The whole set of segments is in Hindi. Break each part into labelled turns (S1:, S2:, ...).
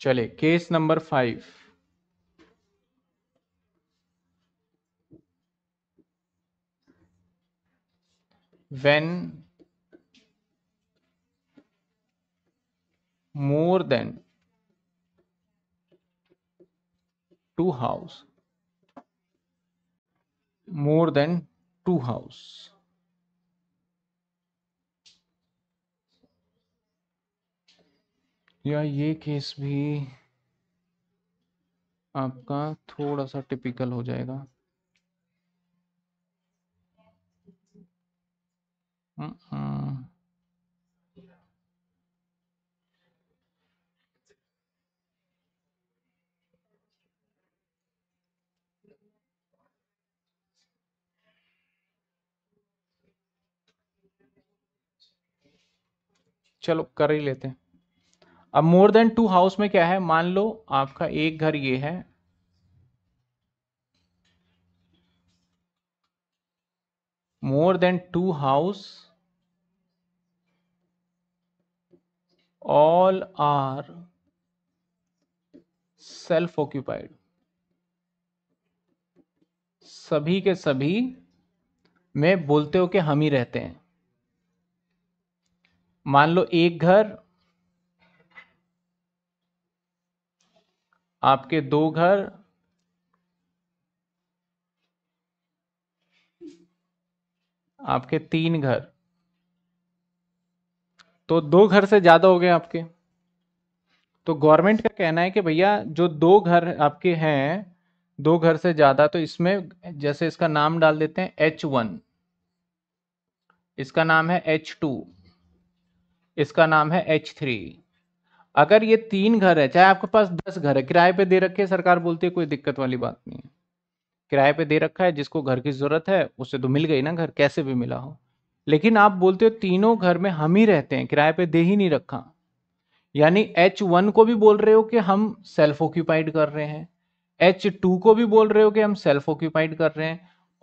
S1: चले case number five when more than two house more than two house या ये केस भी आपका थोड़ा सा टिपिकल हो जाएगा चलो कर ही लेते हैं अब मोर देन टू हाउस में क्या है मान लो आपका एक घर ये है more than two house all are self occupied सभी के सभी में बोलते हो कि हम ही रहते हैं मान लो एक घर आपके दो घर आपके तीन घर तो दो घर से ज्यादा हो गए आपके तो गवर्नमेंट का कहना है कि भैया जो दो घर आपके हैं दो घर से ज्यादा तो इसमें जैसे इसका नाम डाल देते हैं एच वन इसका नाम है एच टू इसका नाम है एच थ्री अगर ये तीन घर है चाहे आपके पास दस घर है किराए पे दे रखे सरकार बोलती है कोई दिक्कत वाली बात नहीं है किराए पे दे रखा है जिसको घर की जरूरत है उससे तो मिल गई ना घर कैसे भी मिला हो लेकिन आप बोलते हो तीनों घर में हम ही रहते हैं किराए पे दे ही नहीं रखा यानी एच वन को भी बोल रहे हो कि हम सेल्फ ऑक्यूपाइड कर रहे हैं एच टू को भी बोल रहे हो कि हम सेल्फ ऑक्यूपाइड कर रहे हैं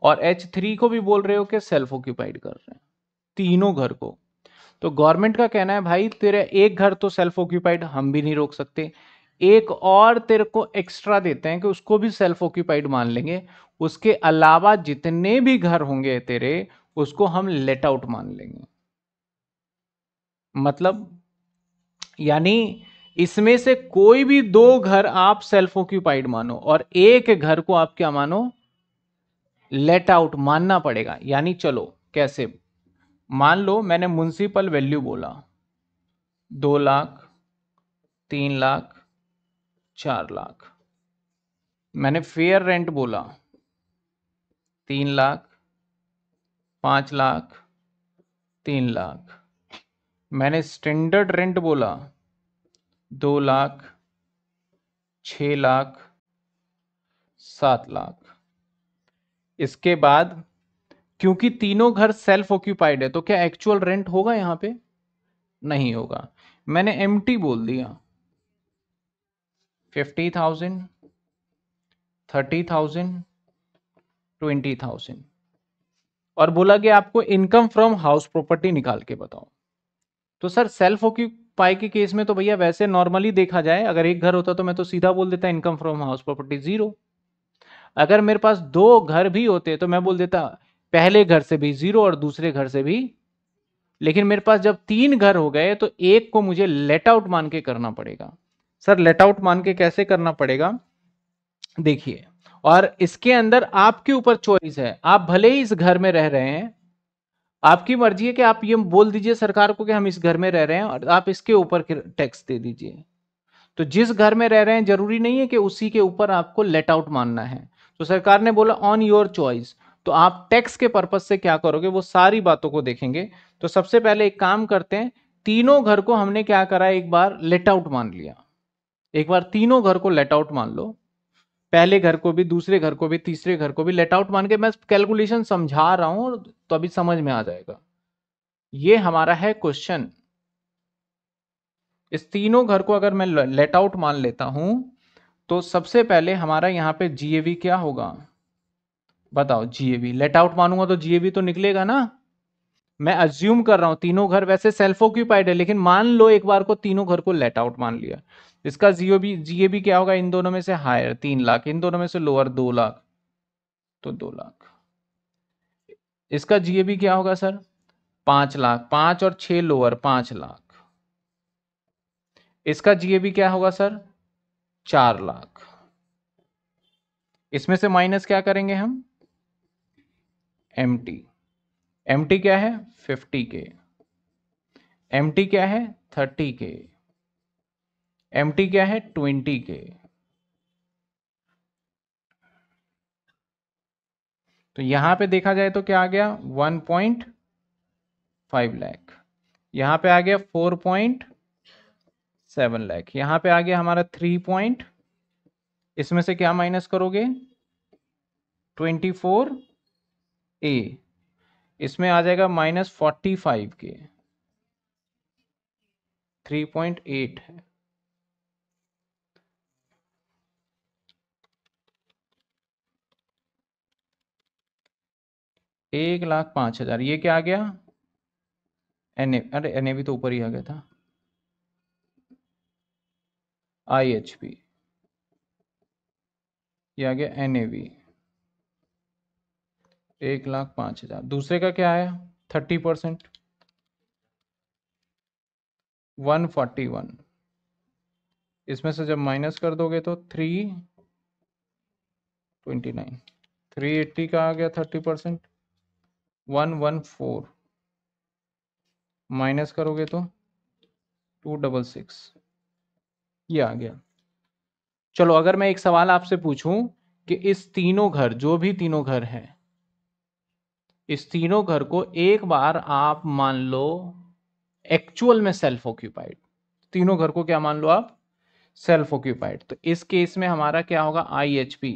S1: और एच थ्री को भी बोल रहे हो कि सेल्फ ऑक्यूपाइड कर रहे हैं तीनों घर को तो गवर्नमेंट का कहना है भाई तेरे एक घर तो सेल्फ ऑक्यूपाइड हम भी नहीं रोक सकते एक और तेरे को एक्स्ट्रा देते हैं कि उसको भी सेल्फ ऑक्यूपाइड मान लेंगे उसके अलावा जितने भी घर होंगे तेरे उसको हम लेट आउट मान लेंगे मतलब यानी इसमें से कोई भी दो घर आप सेल्फ ऑक्यूपाइड मानो और एक घर को आप क्या मानो लेट आउट मानना पड़ेगा यानी चलो कैसे मान लो मैंने म्यूनसिपल वैल्यू बोला दो लाख तीन लाख चार लाख मैंने फेयर रेंट बोला तीन लाख पाँच लाख तीन लाख मैंने स्टैंडर्ड रेंट बोला दो लाख छ लाख सात लाख इसके बाद क्योंकि तीनों घर सेल्फ ऑक्यूपाइड है तो क्या एक्चुअल रेंट होगा यहां पे नहीं होगा मैंने एम बोल दिया fifty thousand thirty thousand twenty thousand और बोला कि आपको इनकम फ्रॉम हाउस प्रॉपर्टी निकाल के बताओ तो सर सेल्फ ऑक्यूपाई के केस में तो भैया वैसे नॉर्मली देखा जाए अगर एक घर होता तो मैं तो सीधा बोल देता income from house property zero अगर मेरे पास दो घर भी होते तो मैं बोल देता पहले घर से भी जीरो और दूसरे घर से भी लेकिन मेरे पास जब तीन घर हो गए तो एक को मुझे लेट आउट मान के करना पड़ेगा सर लेट आउट मान के कैसे करना पड़ेगा देखिए और इसके अंदर आपके ऊपर चॉइस है आप भले ही इस घर में रह रहे हैं आपकी मर्जी है कि आप ये बोल दीजिए सरकार को कि हम इस घर में रह रहे हैं और आप इसके ऊपर टैक्स दे दीजिए तो जिस घर में रह रहे हैं जरूरी नहीं है कि उसी के ऊपर आपको लेट आउट मानना है तो सरकार ने बोला ऑन योर चॉइस तो आप टैक्स के पर्पज से क्या करोगे वो सारी बातों को देखेंगे तो सबसे पहले एक काम करते हैं तीनों घर को हमने क्या करा एक बार लेट आउट मान लिया एक बार तीनों घर को लेट आउट मान लो पहले घर को भी दूसरे घर को भी तीसरे घर को भी लेट आउट मान के मैं कैलकुलेशन समझा रहा हूं तो अभी समझ में आ जाएगा ये हमारा है क्वेश्चन इस तीनों घर को अगर मैं लेट आउट मान लेता हूं तो सबसे पहले हमारा यहां पे जीएवी क्या होगा बताओ जीएबी लेट आउट मानूंगा तो जीएबी तो निकलेगा ना मैं अज्यूम कर रहा हूं तीनों घर वैसे सेल्फ ऑक्यूपाइड है लेकिन मान लो एक बार को तीनों घर को लेट आउट मान लिया इसका जीओबी जीएबी क्या होगा इन दोनों में से हायर तीन लाख इन दोनों में से लोअर दो लाख तो दो लाख इसका जीएबी क्या होगा सर पांच लाख पांच और छह लोअर पांच लाख इसका जीएबी क्या होगा सर चार लाख इसमें से माइनस क्या करेंगे हम एम टी एम टी क्या है फिफ्टी के एम टी क्या है थर्टी के एम टी क्या है ट्वेंटी के तो यहां पे देखा जाए तो क्या आ गया वन पॉइंट फाइव लैख यहां पे आ गया फोर पॉइंट सेवन लैख यहां पे आ गया हमारा थ्री पॉइंट इसमें से क्या माइनस करोगे ट्वेंटी फोर ए इसमें आ जाएगा माइनस फोर्टी फाइव के थ्री पॉइंट एट है एक लाख पांच हजार ये क्या आ गया एन ए अरे एन ए भी तो ऊपर ही आ गया था आई एच पी ये आ गया एन ए वी एक लाख पांच हजार दूसरे का क्या आया thirty percent one forty one इसमें से जब माइनस कर दोगे तो three twenty nine three eighty का आ गया thirty percent one one four minus करोगे तो टू डबल सिक्स ये आ गया चलो अगर मैं एक सवाल आपसे पूछूं कि इस तीनों घर जो भी तीनों घर हैं इस तीनों घर को एक बार आप मान लो एक्चुअल में सेल्फ ऑक्यूपाइड तीनों घर को क्या मान लो आप सेल्फ ऑक्यूपाइड तो इस केस में हमारा क्या होगा आईएचपी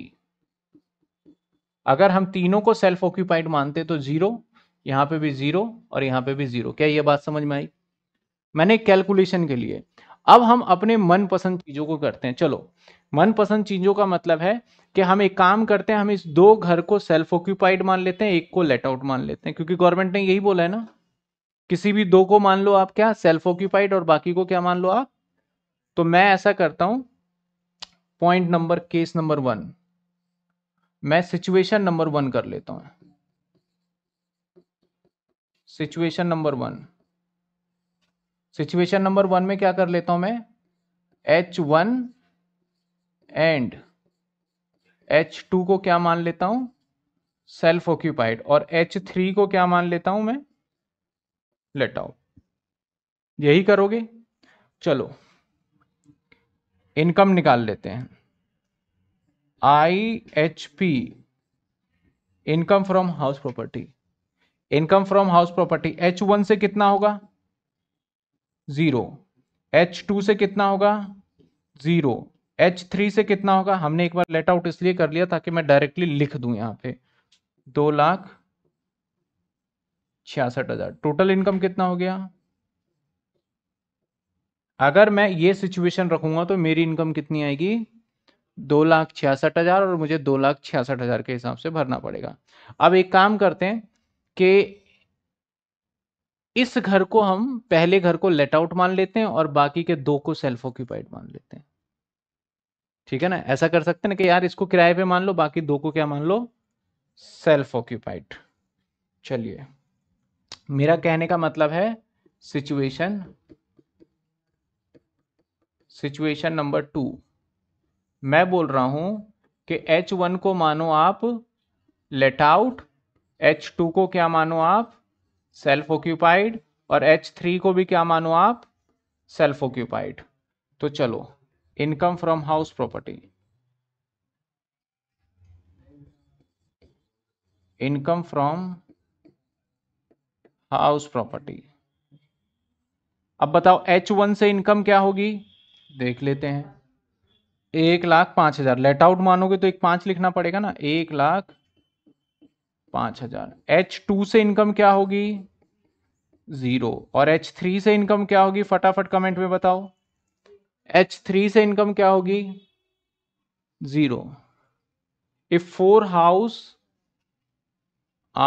S1: अगर हम तीनों को सेल्फ ऑक्यूपाइड मानते तो जीरो यहां पे भी जीरो और यहां पे भी जीरो क्या ये बात समझ में आई मैंने कैलकुलेशन के लिए अब हम अपने मनपसंद चीजों को करते हैं चलो मनपसंद चीजों का मतलब है कि हम एक काम करते हैं हम इस दो घर को सेल्फ ऑक्यूपाइड मान लेते हैं एक को लेट आउट मान लेते हैं क्योंकि गवर्नमेंट ने यही बोला है ना किसी भी दो को मान लो आप क्या सेल्फ ऑक्यूपाइड और बाकी को क्या मान लो आप तो मैं ऐसा करता हूं point number case number one मैं सिचुएशन नंबर वन कर लेता हूं situation number one situation number one में क्या कर लेता हूं मैं H one and H two को क्या मान लेता हूं सेल्फ ऑक्यूपाइड और एच थ्री को क्या मान लेता हूं मैं लेट आउट यही करोगे चलो इनकम निकाल लेते हैं I H P income from house property income from house property H one से कितना होगा जीरो एच टू से कितना होगा जीरो एच थ्री से कितना होगा हमने एक बार लेट आउट इसलिए कर लिया ताकि मैं डायरेक्टली लिख दूं यहां पे दो लाख छियासठ हजार टोटल इनकम कितना हो गया अगर मैं ये सिचुएशन रखूंगा तो मेरी इनकम कितनी आएगी दो लाख छियासठ हजार और मुझे दो लाख छियासठ हजार के हिसाब से भरना पड़ेगा अब एक काम करते हैं कि इस घर को हम पहले घर को लेट आउट मान लेते हैं और बाकी के दो को सेल्फ ऑक्यूपाइड मान लेते हैं ठीक है ना ऐसा कर सकते ना कि यार इसको किराए पे मान लो बाकी दो को क्या मान लो सेल्फ ऑक्यूपाइड चलिए मेरा कहने का मतलब है सिचुएशन सिचुएशन नंबर टू मैं बोल रहा हूं कि एच वन को मानो आप लेट आउट एच टू को क्या मानो आप सेल्फ ऑक्यूपाइड और एच थ्री को भी क्या मानो आप सेल्फ ऑक्यूपाइड तो चलो income from house property income from house property अब बताओ एच वन से इनकम क्या होगी देख लेते हैं एक लाख पांच हजार लेट आउट मानोगे तो एक पांच लिखना पड़ेगा ना एक लाख पांच हजार एच टू से इनकम क्या होगी जीरो और एच थ्री से इनकम क्या होगी फटाफट कमेंट में बताओ एच थ्री से इनकम क्या होगी zero if four house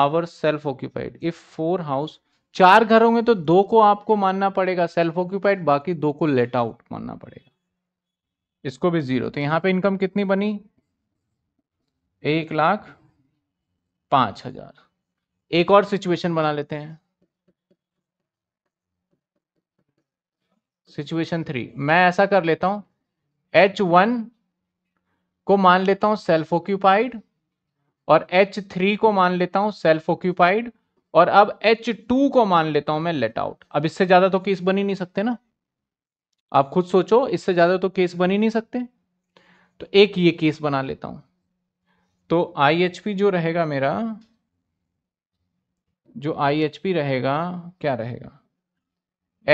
S1: our self occupied if four house चार घर होंगे तो दो को आपको मानना पड़ेगा सेल्फ ऑक्यूपाइड बाकी दो को लेट आउट मानना पड़ेगा इसको भी जीरो तो यहां पे इनकम कितनी बनी एक लाख पांच हजार एक और सिचुएशन बना लेते हैं सिचुएशन थ्री मैं ऐसा कर लेता हूं एच वन को मान लेता हूं सेल्फ ऑक्यूपाइड और एच थ्री को मान लेता हूं सेल्फ ऑक्यूपाइड और अब एच टू को मान लेता हूं मैं लेट आउट अब इससे ज्यादा तो केस बन ही नहीं सकते ना आप खुद सोचो इससे ज्यादा तो केस बन ही नहीं सकते तो एक ये केस बना लेता हूं तो आई जो रहेगा मेरा जो आई रहेगा क्या रहेगा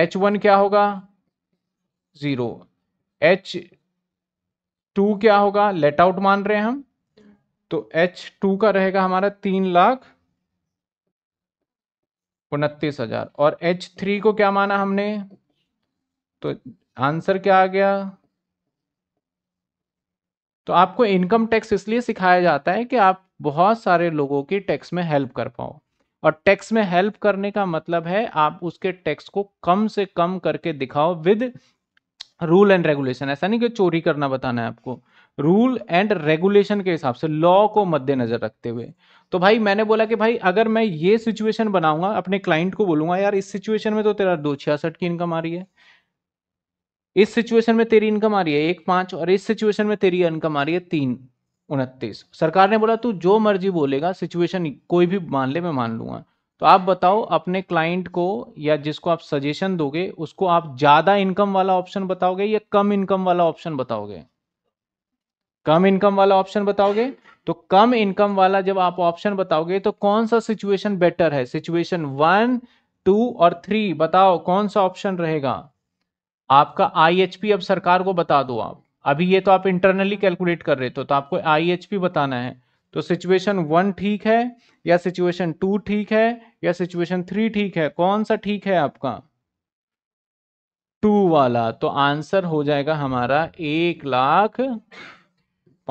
S1: एच वन क्या होगा ज़ीरो एच टू क्या होगा लेट आउट मान रहे हैं हम तो एच टू का रहेगा हमारा तीन लाख उनतीस हजार और एच थ्री को क्या माना हमने तो आंसर क्या आ गया तो आपको इनकम टैक्स इसलिए सिखाया जाता है कि आप बहुत सारे लोगों की टैक्स में हेल्प कर पाओ और टैक्स में हेल्प करने का मतलब है आप उसके टैक्स को कम से कम करके दिखाओ विद रूल एंड रेगुलेशन ऐसा नहीं कि चोरी करना बताना है आपको रूल एंड रेगुलेशन के हिसाब से लॉ को मद्देनजर रखते हुए तो भाई मैंने बोला कि भाई अगर मैं ये सिचुएशन बनाऊंगा अपने क्लाइंट को बोलूंगा यार इस सिचुएशन में तो तेरा दो छियासठ की इनकम आ रही है इस सिचुएशन में तेरी इनकम आ रही है एक पांच और इस सिचुएशन में तेरी इनकम आ रही है तीन उनतीस सरकार ने बोला तू जो मर्जी बोलेगा सिचुएशन कोई भी मान ले मैं मान लूंगा तो आप बताओ अपने क्लाइंट को या जिसको आप सजेशन दोगे उसको आप ज़्यादा इनकम वाला ऑप्शन बताओगे या कम इनकम वाला ऑप्शन बताओगे कम इनकम वाला ऑप्शन बताओगे तो कम इनकम वाला जब आप ऑप्शन बताओगे तो कौन सा सिचुएशन बेटर है सिचुएशन वन टू और थ्री बताओ कौन सा ऑप्शन रहेगा आपका आईएचपी अब सरकार को बता दो आप अभी ये तो आप इंटरनली कैलकुलेट कर रहे थे तो आपको आईएचपी बताना है तो सिचुएशन वन ठीक है या सिचुएशन टू ठीक है या सिचुएशन थ्री ठीक है कौन सा ठीक है आपका टू वाला तो आंसर हो जाएगा हमारा एक लाख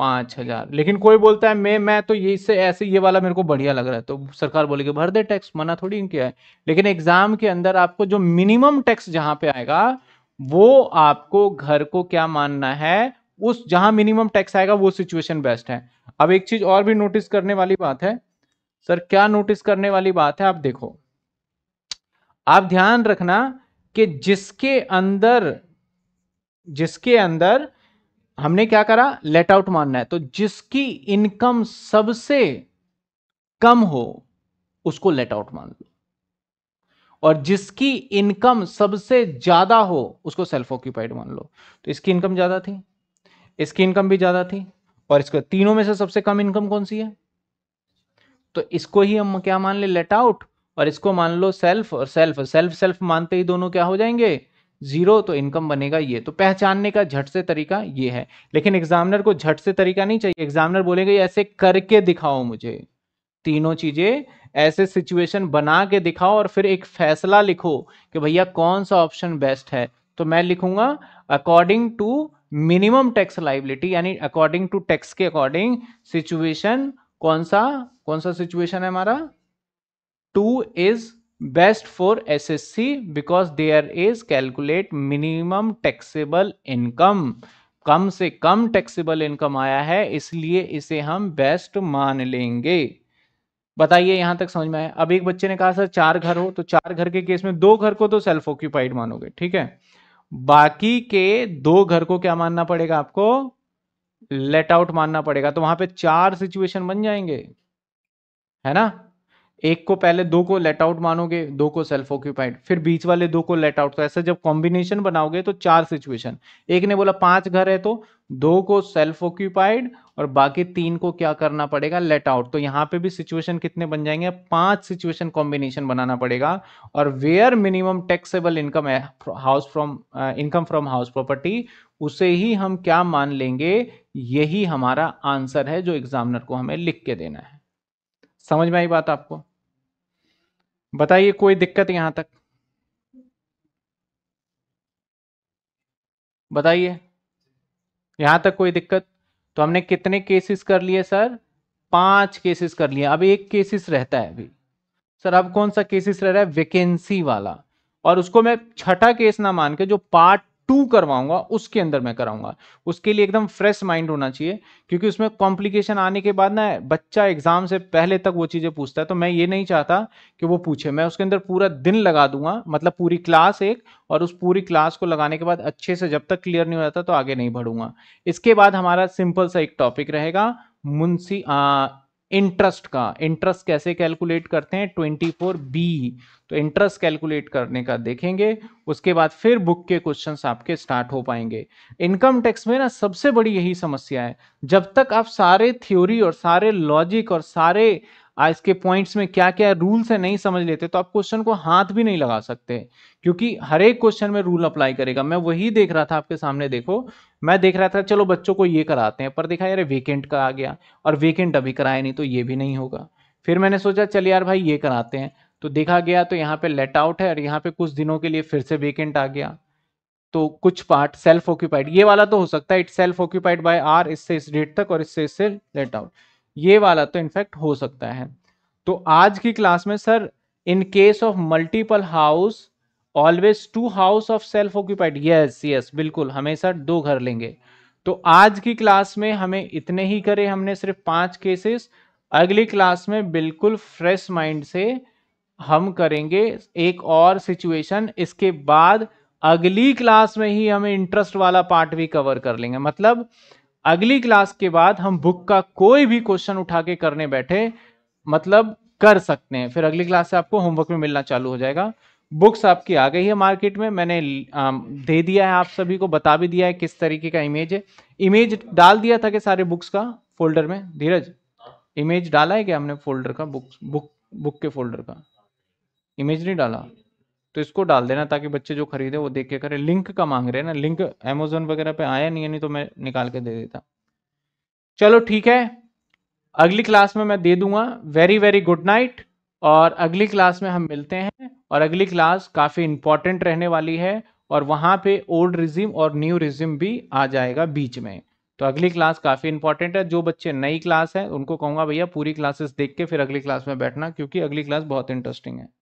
S1: पांच हजार लेकिन कोई बोलता है मैं मैं तो ये इससे ऐसे ये वाला मेरे को बढ़िया लग रहा है तो सरकार बोलेगी भर दे टैक्स मना थोड़ी क्या है लेकिन एग्जाम के अंदर आपको जो मिनिमम टैक्स जहां पे आएगा वो आपको घर को क्या मानना है उस जहां मिनिमम टैक्स आएगा वो सिचुएशन बेस्ट है अब एक चीज और भी नोटिस करने वाली बात है सर क्या नोटिस करने वाली बात है आप देखो आप ध्यान रखना कि जिसके अंदर जिसके अंदर हमने क्या करा लेट आउट मानना है तो जिसकी इनकम सबसे कम हो उसको लेट आउट मान लो और जिसकी इनकम सबसे ज्यादा हो उसको सेल्फ ऑक्यूपाइड मान लो तो इसकी इनकम ज्यादा थी इसकी इनकम भी ज़्यादा थी और इसको तीनों में से सबसे कम इनकम कौन सी है तो इसको ही हम क्या मान ले लेट आउट और इसको मान लो सेल्फ और सेल्फ सेल्फ सेल्फ मानते ही दोनों क्या हो जाएंगे जीरो तो इनकम बनेगा ये तो पहचानने का झट से तरीका ये है लेकिन एग्जामिनर को झट से तरीका नहीं चाहिए एग्जामिनर बोलेंगे ऐसे करके दिखाओ मुझे तीनों चीजें ऐसे सिचुएशन बना के दिखाओ और फिर एक फैसला लिखो कि भैया कौन सा ऑप्शन बेस्ट है तो मैं लिखूंगा according to minimum tax liability यानी अकॉर्डिंग टू टैक्स के अकॉर्डिंग सिचुएशन कौन सा कौन सा सिचुएशन है हमारा two is best for S S C because there is calculate minimum taxable income कम से कम टैक्सेबल इनकम आया है इसलिए इसे हम बेस्ट मान लेंगे बताइए यहां तक समझ में आया अब एक बच्चे ने कहा सर चार घर हो तो चार घर के केस में दो घर को तो सेल्फ ऑक्यूपाइड मानोगे ठीक है बाकी के दो घर को क्या मानना पड़ेगा आपको लेट आउट मानना पड़ेगा तो वहां पे चार सिचुएशन बन जाएंगे है ना एक को पहले दो को लेट आउट मानोगे दो को सेल्फ ऑक्यूपाइड फिर बीच वाले दो को लेट आउट तो ऐसे जब कॉम्बिनेशन बनाओगे तो चार सिचुएशन एक ने बोला पांच घर है तो दो को सेल्फ ऑक्यूपाइड और बाकी तीन को क्या करना पड़ेगा लेट आउट तो यहाँ पे भी सिचुएशन कितने बन जाएंगे पांच सिचुएशन कॉम्बिनेशन बनाना पड़ेगा और वेयर मिनिमम टैक्सेबल इनकम है house from income from house property उसे ही हम क्या मान लेंगे यही हमारा आंसर है जो एग्जामिनर को हमें लिख के देना है समझ में आई बात आपको बताइए कोई दिक्कत यहां तक बताइए यहां तक कोई दिक्कत तो हमने कितने केसेस कर लिए सर पांच केसेस कर लिए अब एक केसेस रहता है अभी सर अब कौन सा केसेस रह रहा है वैकेंसी वाला और उसको मैं छठा केस ना मान के जो पार्ट टू करवाऊंगा उसके अंदर मैं कराऊंगा उसके लिए एकदम फ्रेश माइंड होना चाहिए क्योंकि उसमें कॉम्प्लिकेशन आने के बाद ना बच्चा एग्जाम से पहले तक वो चीज़ें पूछता है तो मैं ये नहीं चाहता कि वो पूछे मैं उसके अंदर पूरा दिन लगा दूंगा मतलब पूरी क्लास एक और उस पूरी क्लास को लगाने के बाद अच्छे से जब तक क्लियर नहीं हो जाता तो आगे नहीं बढ़ूंगा इसके बाद हमारा सिंपल सा एक टॉपिक रहेगा मुंशी इंटरेस्ट का इंटरेस्ट कैसे कैलकुलेट करते हैं 24 बी तो इंटरेस्ट कैलकुलेट करने का देखेंगे उसके बाद फिर बुक के क्वेश्चन आपके स्टार्ट हो पाएंगे इनकम टैक्स में ना सबसे बड़ी यही समस्या है जब तक आप सारे थ्योरी और सारे लॉजिक और सारे आज के पॉइंट्स में क्या क्या रूल्स है नहीं समझ लेते तो आप क्वेश्चन को हाथ भी नहीं लगा सकते क्योंकि हर एक क्वेश्चन में रूल अप्लाई करेगा मैं वही देख रहा था आपके सामने देखो मैं देख रहा था चलो बच्चों को ये कराते हैं पर देखा यार वेकेंट का आ गया और वेकेंट अभी कराया नहीं तो ये भी नहीं होगा फिर मैंने सोचा चल यार भाई ये कराते हैं तो देखा गया तो यहाँ पे लेट आउट है और यहाँ पे कुछ दिनों के लिए फिर से वेकेंट आ गया तो कुछ पार्ट सेल्फ ऑक्यूपाइड ये वाला तो हो सकता है it self occupied by are इससे इस डेट तक और इससे इससे लेट आउट ये वाला तो इनफेक्ट हो सकता है तो आज की क्लास में sir in case of multiple house always two house of self occupied yes yes बिल्कुल हमेशा दो घर लेंगे तो आज की क्लास में हमें इतने ही करे हमने सिर्फ पांच केसेस अगली क्लास में बिल्कुल फ्रेश माइंड से हम करेंगे एक और सिचुएशन इसके बाद अगली क्लास में ही हमें इंटरेस्ट वाला पार्ट भी कवर कर लेंगे मतलब अगली क्लास के बाद हम बुक का कोई भी क्वेश्चन उठा के करने बैठे मतलब कर सकते हैं फिर अगली क्लास से आपको होमवर्क में मिलना चालू हो जाएगा बुक्स आपकी आ गई है मार्केट में मैंने दे दिया है आप सभी को बता भी दिया है किस तरीके का इमेज है इमेज डाल दिया था कि सारे बुक्स का फोल्डर में धीरज इमेज डाला है क्या हमने फोल्डर का बुक बुक बुक के फोल्डर का इमेज नहीं डाला तो इसको डाल देना ताकि बच्चे जो खरीदे वो देख के करें लिंक का मांग रहे हैं ना लिंक अमेजोन वगैरह पे आया नहीं है नहीं तो मैं निकाल के दे देता चलो ठीक है अगली क्लास में मैं दे दूंगा वेरी वेरी गुड नाइट और अगली क्लास में हम मिलते हैं और अगली क्लास काफ़ी इंपॉर्टेंट रहने वाली है और वहाँ पे ओल्ड रिज्यूम और न्यू रिज्यूम भी आ जाएगा बीच में तो अगली क्लास काफ़ी इंपॉर्टेंट है जो बच्चे नई क्लास है उनको कहूँगा भैया पूरी क्लासेस देख के फिर अगली क्लास में बैठना क्योंकि अगली क्लास बहुत इंटरेस्टिंग है